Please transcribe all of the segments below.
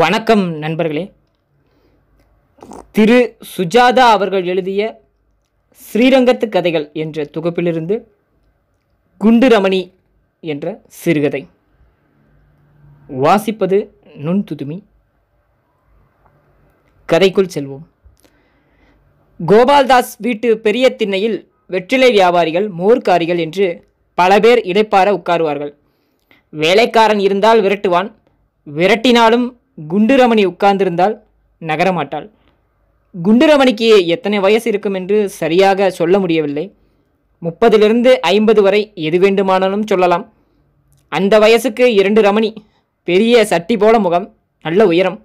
வணக்கம் நண்பர்களே திரு சுஜாதா அவர்கள் எழுதிய ஸ்ரீரங்கத்து கதைகள் என்ற தொகுப்பிலிருந்து குண்டு ரமணி என்ற சிறுகதை வாசிப்பது நுண்துதுமி கதைக்குள் செல்வோம் கோபால்தாஸ் வீட்டு பெரிய திண்ணையில் வெற்றிலை வியாபாரிகள் மோர்காரிகள் என்று பல பேர் இடைப்பார உட்காருவார்கள் வேலைக்காரன் இருந்தால் விரட்டுவான் விரட்டினாலும் குண்டுரமணி உட்கார்ந்திருந்தால் நகரமாட்டாள் குண்டுரமணிக்கு எத்தனை வயசு இருக்கும் என்று சரியாக சொல்ல முடியவில்லை முப்பதிலிருந்து ஐம்பது வரை எது வேண்டுமானாலும் சொல்லலாம் அந்த வயசுக்கு இரண்டு ரமணி பெரிய சட்டி போல முகம் நல்ல உயரம்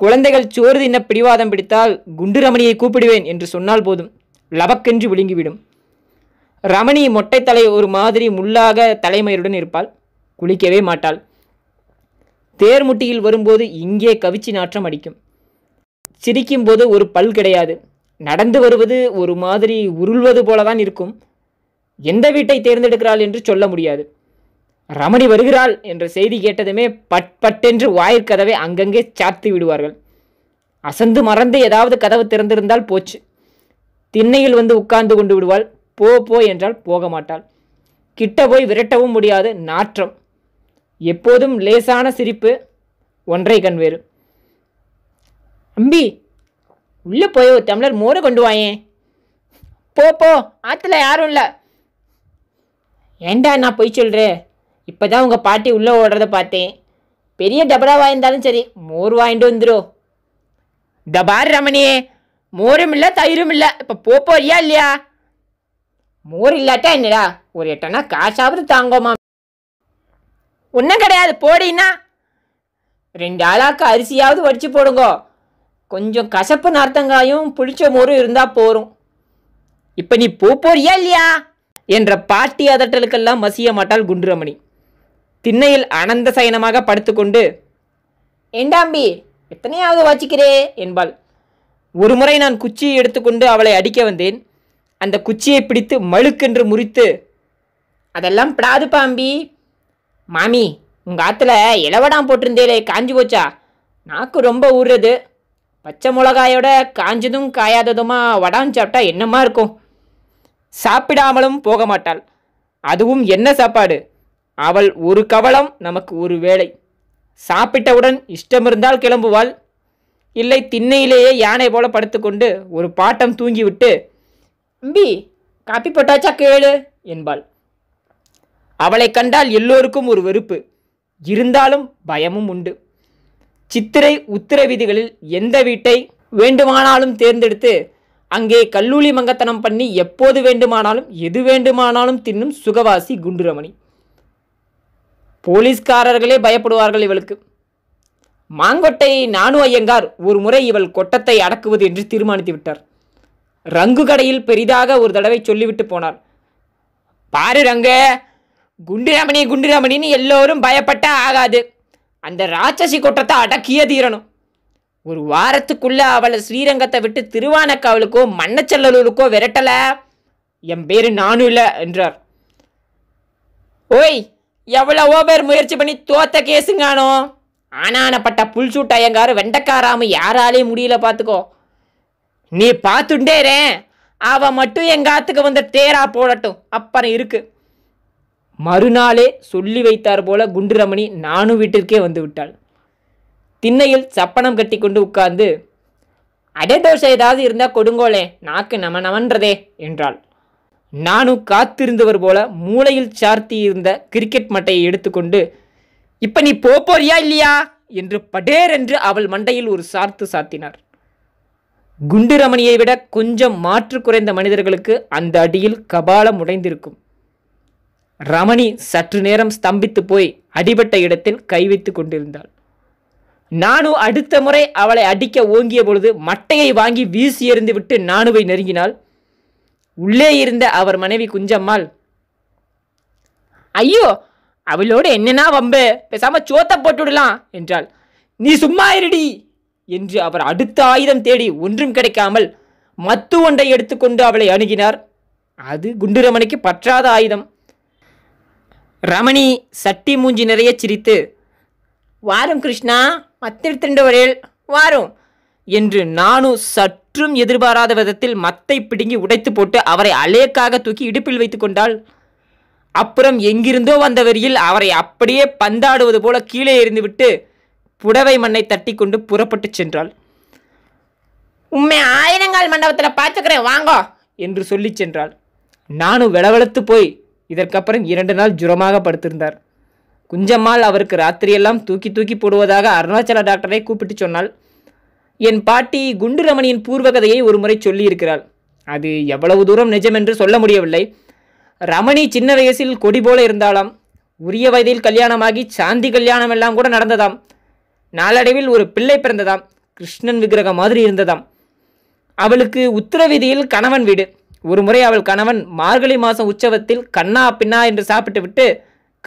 குழந்தைகள் சோறு தின்ன பிடிவாதம் பிடித்தால் குண்டு ரமணியை கூப்பிடுவேன் என்று சொன்னால் போதும் லபக்கென்று விழுங்கிவிடும் ரமணி மொட்டை தலை ஒரு மாதிரி முள்ளாக தலைமையுடன் இருப்பாள் குளிக்கவே மாட்டாள் தேர்முட்டியில் வரும்போது இங்கே கவிச்சி நாற்றம் அடிக்கும் சிரிக்கும் போது ஒரு பல் கிடையாது நடந்து வருவது ஒரு மாதிரி உருள்வது போல தான் இருக்கும் எந்த வீட்டை தேர்ந்தெடுக்கிறாள் என்று சொல்ல முடியாது ரமணி வருகிறாள் என்ற செய்தி கேட்டதுமே பட் பட்டென்று வாயிற்கதவை அங்கங்கே சாத்து விடுவார்கள் அசந்து மறந்து ஏதாவது கதவு திறந்திருந்தால் போச்சு திண்ணையில் வந்து உட்கார்ந்து கொண்டு விடுவாள் போ போ என்றால் போக மாட்டாள் கிட்ட போய் விரட்டவும் முடியாது நாற்றம் எப்போதும் லேசான சிரிப்பு ஒன்றை கண்வேறு அம்பி உள்ளே போய் ஒரு டம்ளர் மோரை கொண்டு வாயே போ போ ஆற்றுல யாரும் இல்லை ஏண்டா நான் போய் சொல்கிறேன் இப்போ தான் உங்கள் பாட்டி உள்ளே ஓடுறத பார்த்தேன் பெரிய டபரா வாய்ந்தாலும் சரி மோர் வாங்கிட்டு வந்துடும் இந்த ரமணியே மோரும் இல்லை தயிரும் இல்லை இப்போ போப்போறியா இல்லையா மோர் இல்லாட்டா என்னடா ஒரு எட்டனா காசாவது தாங்கோமா ஒன்றும் கிடையாது போடின்னா ரெண்டு ஆளாக்கு அரிசியாவது வடித்து போடுங்கோ கொஞ்சம் கசப்பு நார்த்தங்காயும் புளிச்ச மோரும் இருந்தால் போகும் இப்போ நீ போ போறியா இல்லையா என்ற பாட்டி அதட்டலுக்கெல்லாம் மசிய மாட்டாள் குண்டுரமணி திண்ணையில் அனந்த சயனமாக படுத்துக்கொண்டு ஏண்டாம்பி எத்தனையாவது வாச்சிக்கிறே என்பாள் ஒரு முறை நான் குச்சியை எடுத்துக்கொண்டு அவளை அடிக்க வந்தேன் அந்த குச்சியை பிடித்து மழுக்கென்று முறித்து அதெல்லாம் பிடாது பாம்பி மாமி உங்கள் ஆற்றுல இளவடாம் போட்டிருந்தேலே காஞ்சி போச்சா நாக்கு ரொம்ப ஊறுறது பச்சை மிளகாயோட காஞ்சதும் காயாததுமா வடாம் சாப்பிட்டா என்னமா இருக்கும் சாப்பிடாமலும் போக மாட்டாள் அதுவும் என்ன சாப்பாடு அவள் ஒரு கவலம் நமக்கு ஒரு வேளை சாப்பிட்டவுடன் இஷ்டம் இருந்தால் கிளம்புவாள் இல்லை திண்ணையிலேயே யானை போல படுத்துக்கொண்டு ஒரு பாட்டம் தூங்கிவிட்டு அம்பி காப்பி போட்டாச்சா கேளு என்பாள் அவளை கண்டால் எல்லோருக்கும் ஒரு வெறுப்பு இருந்தாலும் பயமும் உண்டு சித்திரை உத்திர வீதிகளில் எந்த வீட்டை வேண்டுமானாலும் தேர்ந்தெடுத்து அங்கே கல்லூலி மங்கத்தனம் பண்ணி எப்போது வேண்டுமானாலும் எது வேண்டுமானாலும் தின்னும் சுகவாசி குண்டுரமணி போலீஸ்காரர்களே பயப்படுவார்கள் இவளுக்கு மாங்கொட்டை நானு ஐயங்கார் ஒரு முறை இவள் கொட்டத்தை அடக்குவது என்று தீர்மானித்து விட்டார் ரங்கு கடையில் பெரிதாக ஒரு தடவை சொல்லிவிட்டு போனார் பாரு ரங்கே குண்டுராமணி குண்டுராமணின்னு எல்லோரும் பயப்பட்ட ஆகாது அந்த ராட்சசி குற்றத்தை அடக்கிய தீரணும் ஒரு வாரத்துக்குள்ளே அவளை ஸ்ரீரங்கத்தை விட்டு திருவானக்காவலுக்கோ மன்னச்சல்லூருக்கோ விரட்டலை என் பேர் நானும் இல்லை என்றார் ஓய் எவ்வளவோ பேர் முயற்சி பண்ணி தோத்த கேசுங்கானோ ஆனானப்பட்ட புல்சூட் அயங்காரு வெண்டக்காராம யாராலையும் முடியல பார்த்துக்கோ நீ பார்த்துட்டேரேன் அவன் மட்டும் எங்காத்துக்கு வந்து தேரா போடட்டும் அப்புறம் இருக்குது மறுநாளே சொல்லி வைத்தார் போல குண்டுரமணி நானும் வீட்டிற்கே வந்து விட்டாள் திண்ணையில் சப்பனம் கட்டி கொண்டு உட்கார்ந்து அடை தோசை ஏதாவது இருந்தால் கொடுங்கோலே நாக்கு நம நமன்றதே என்றாள் நானும் காத்திருந்தவர் போல மூளையில் சார்த்தி இருந்த கிரிக்கெட் மட்டையை எடுத்துக்கொண்டு இப்போ நீ போறியா இல்லையா என்று படேர் என்று அவள் மண்டையில் ஒரு சார்த்து சாத்தினார் குண்டுரமணியை விட கொஞ்சம் மாற்று குறைந்த மனிதர்களுக்கு அந்த அடியில் கபாலம் உடைந்திருக்கும் ரமணி சற்று நேரம் ஸ்தம்பித்து போய் அடிபட்ட இடத்தில் கை வைத்து கொண்டிருந்தாள் நானு அடுத்த முறை அவளை அடிக்க ஓங்கிய பொழுது மட்டையை வாங்கி வீசி எறிந்துவிட்டு நானுவை நெருங்கினாள் உள்ளே இருந்த அவர் மனைவி குஞ்சம்மாள் ஐயோ அவளோடு என்னன்னா வம்பு பேசாம சோத்த போட்டுடலாம் என்றாள் நீ சும்மா இருடி என்று அவர் அடுத்த ஆயுதம் தேடி ஒன்றும் கிடைக்காமல் மத்து ஒன்றை எடுத்துக்கொண்டு அவளை அணுகினார் அது குண்டுரமணிக்கு பற்றாத ஆயுதம் ரமணி சட்டி மூஞ்சி நிறைய சிரித்து வாரும் கிருஷ்ணா மத்திருத்திரண்டு வரையில் வாரும் என்று நானும் சற்றும் எதிர்பாராத விதத்தில் மத்தை பிடுங்கி உடைத்து போட்டு அவரை அலேக்காக தூக்கி இடுப்பில் வைத்து கொண்டாள் அப்புறம் எங்கிருந்தோ வந்த வரியில் அவரை அப்படியே பந்தாடுவது போல கீழே எறிந்துவிட்டு புடவை மண்ணை தட்டி கொண்டு புறப்பட்டு சென்றாள் உண்மை ஆயிரங்கால் மண்டபத்தில் பார்த்துக்கிறேன் வாங்கோ என்று சொல்லி சென்றாள் நானும் விளவளத்து போய் இதற்கப்புறம் இரண்டு நாள் ஜுரமாக படுத்திருந்தார் குஞ்சம்மாள் அவருக்கு ராத்திரியெல்லாம் தூக்கி தூக்கி போடுவதாக அருணாச்சல டாக்டரை கூப்பிட்டு சொன்னால் என் பாட்டி குண்டு ரமணியின் பூர்வகதையை ஒரு முறை சொல்லியிருக்கிறாள் அது எவ்வளவு தூரம் நிஜம் என்று சொல்ல முடியவில்லை ரமணி சின்ன வயசில் கொடி போல இருந்தாலாம் உரிய வயதில் கல்யாணமாகி சாந்தி கல்யாணம் எல்லாம் கூட நடந்ததாம் நாளடைவில் ஒரு பிள்ளை பிறந்ததாம் கிருஷ்ணன் விக்கிரகம் மாதிரி இருந்ததாம் அவளுக்கு உத்தரவீதியில் கணவன் வீடு ஒருமுறை அவள் கணவன் மார்கழி மாதம் உற்சவத்தில் கண்ணா பின்னா என்று சாப்பிட்டு விட்டு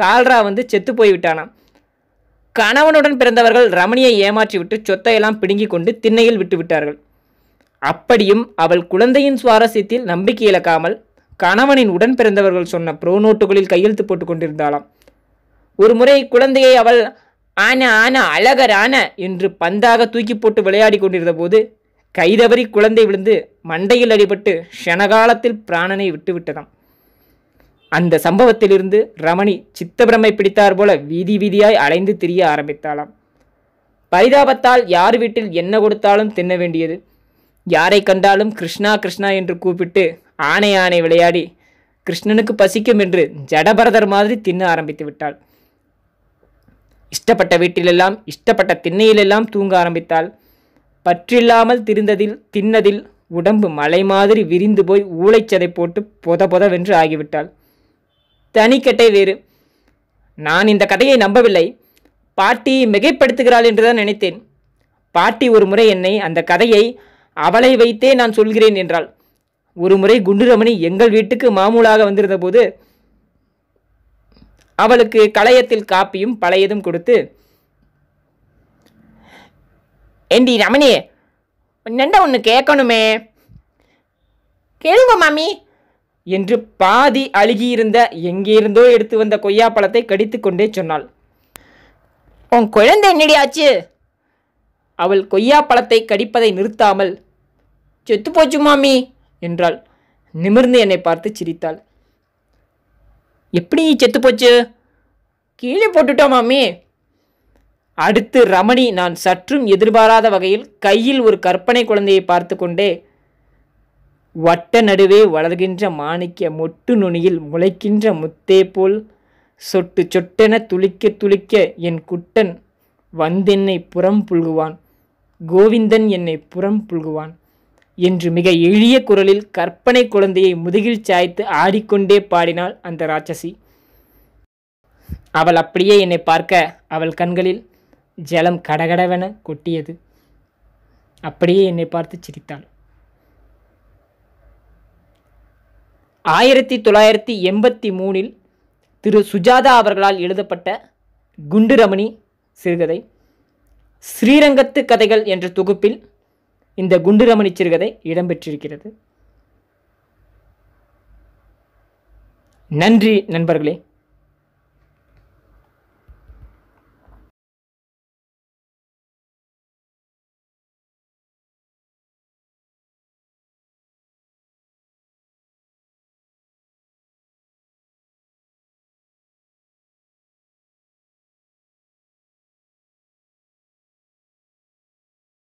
கால்ரா வந்து செத்து போய்விட்டானாம் கணவனுடன் பிறந்தவர்கள் ரமணியை ஏமாற்றி விட்டு சொத்தையெல்லாம் பிடுங்கி கொண்டு திண்ணையில் விட்டுவிட்டார்கள் அப்படியும் அவள் குழந்தையின் சுவாரஸ்யத்தில் நம்பிக்கை இழக்காமல் கணவனின் உடன் பிறந்தவர்கள் சொன்ன நோட்டுகளில் கையெழுத்து போட்டு கொண்டிருந்தாளாம் ஒரு முறை குழந்தையை அவள் ஆன ஆன அழகரான என்று பந்தாக தூக்கி போட்டு விளையாடி கொண்டிருந்த போது கைதவறி குழந்தை விழுந்து மண்டையில் அடிபட்டு ஷனகாலத்தில் பிராணனை விட்டுவிட்டதாம் அந்த சம்பவத்திலிருந்து ரமணி சித்தபிரமை பிடித்தார் போல வீதி வீதியாய் அலைந்து திரிய ஆரம்பித்தாளாம் பரிதாபத்தால் யார் வீட்டில் என்ன கொடுத்தாலும் தின்ன வேண்டியது யாரை கண்டாலும் கிருஷ்ணா கிருஷ்ணா என்று கூப்பிட்டு ஆனை ஆனை விளையாடி கிருஷ்ணனுக்கு பசிக்கும் என்று ஜடபரதர் மாதிரி தின்ன ஆரம்பித்து விட்டாள் இஷ்டப்பட்ட வீட்டிலெல்லாம் இஷ்டப்பட்ட திண்ணையிலெல்லாம் தூங்க ஆரம்பித்தாள் பற்றில்லாமல் திருந்ததில் தின்னதில் உடம்பு மலை மாதிரி விரிந்து போய் ஊளைச்சதை போட்டு பொத பொதவென்று ஆகிவிட்டாள் தனிக்கட்டை வேறு நான் இந்த கதையை நம்பவில்லை பாட்டி மிகைப்படுத்துகிறாள் என்றுதான் நினைத்தேன் பாட்டி ஒரு முறை என்னை அந்த கதையை அவளை வைத்தே நான் சொல்கிறேன் என்றாள் ஒரு முறை குண்டுரமணி எங்கள் வீட்டுக்கு மாமூலாக போது அவளுக்கு களையத்தில் காப்பியும் பழையதும் கொடுத்து ஏண்டி ரமணி என்னண்டா ஒன்று கேட்கணுமே கேளுங்க மாமி என்று பாதி அழுகியிருந்த எங்கிருந்தோ எடுத்து வந்த கொய்யாப்பழத்தை கடித்து கொண்டே சொன்னாள் உன் குழந்தை என்னடியாச்சு அவள் கொய்யாப்பழத்தை கடிப்பதை நிறுத்தாமல் செத்து போச்சு மாமி என்றாள் நிமிர்ந்து என்னை பார்த்து சிரித்தாள் எப்படி செத்து போச்சு கீழே போட்டுட்டோம் மாமி அடுத்து ரமணி நான் சற்றும் எதிர்பாராத வகையில் கையில் ஒரு கற்பனை குழந்தையை பார்த்து கொண்டே வட்ட நடுவே வளர்கின்ற மாணிக்க மொட்டு நுனியில் முளைக்கின்ற முத்தே போல் சொட்டு சொட்டென துளிக்க துளிக்க என் குட்டன் வந்தென்னை புறம் புல்குவான் கோவிந்தன் என்னை புறம் புல்குவான் என்று மிக எளிய குரலில் கற்பனை குழந்தையை முதுகில் சாய்த்து ஆடிக்கொண்டே பாடினாள் அந்த ராட்சசி அவள் அப்படியே என்னை பார்க்க அவள் கண்களில் ஜலம் கடகடவென கொட்டியது அப்படியே என்னை பார்த்து சிரித்தாள் ஆயிரத்தி தொள்ளாயிரத்தி எண்பத்தி மூணில் திரு சுஜாதா அவர்களால் எழுதப்பட்ட குண்டு ரமணி சிறுகதை ஸ்ரீரங்கத்து கதைகள் என்ற தொகுப்பில் இந்த குண்டு ரமணி சிறுகதை இடம்பெற்றிருக்கிறது நன்றி நண்பர்களே